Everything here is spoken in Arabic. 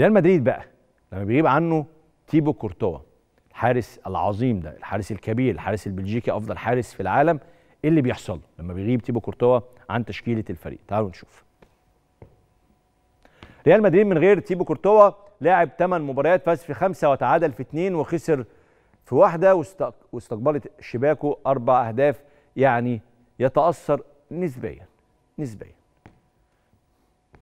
ريال مدريد بقى لما بيغيب عنه تيبو كورتوا الحارس العظيم ده الحارس الكبير الحارس البلجيكي افضل حارس في العالم ايه اللي بيحصل لما بيغيب تيبو كورتوا عن تشكيله الفريق تعالوا نشوف ريال مدريد من غير تيبو كورتوا لاعب 8 مباريات فاز في خمسه وتعادل في اثنين وخسر في واحده واستقبلت شباكه اربع اهداف يعني يتاثر نسبيا نسبيا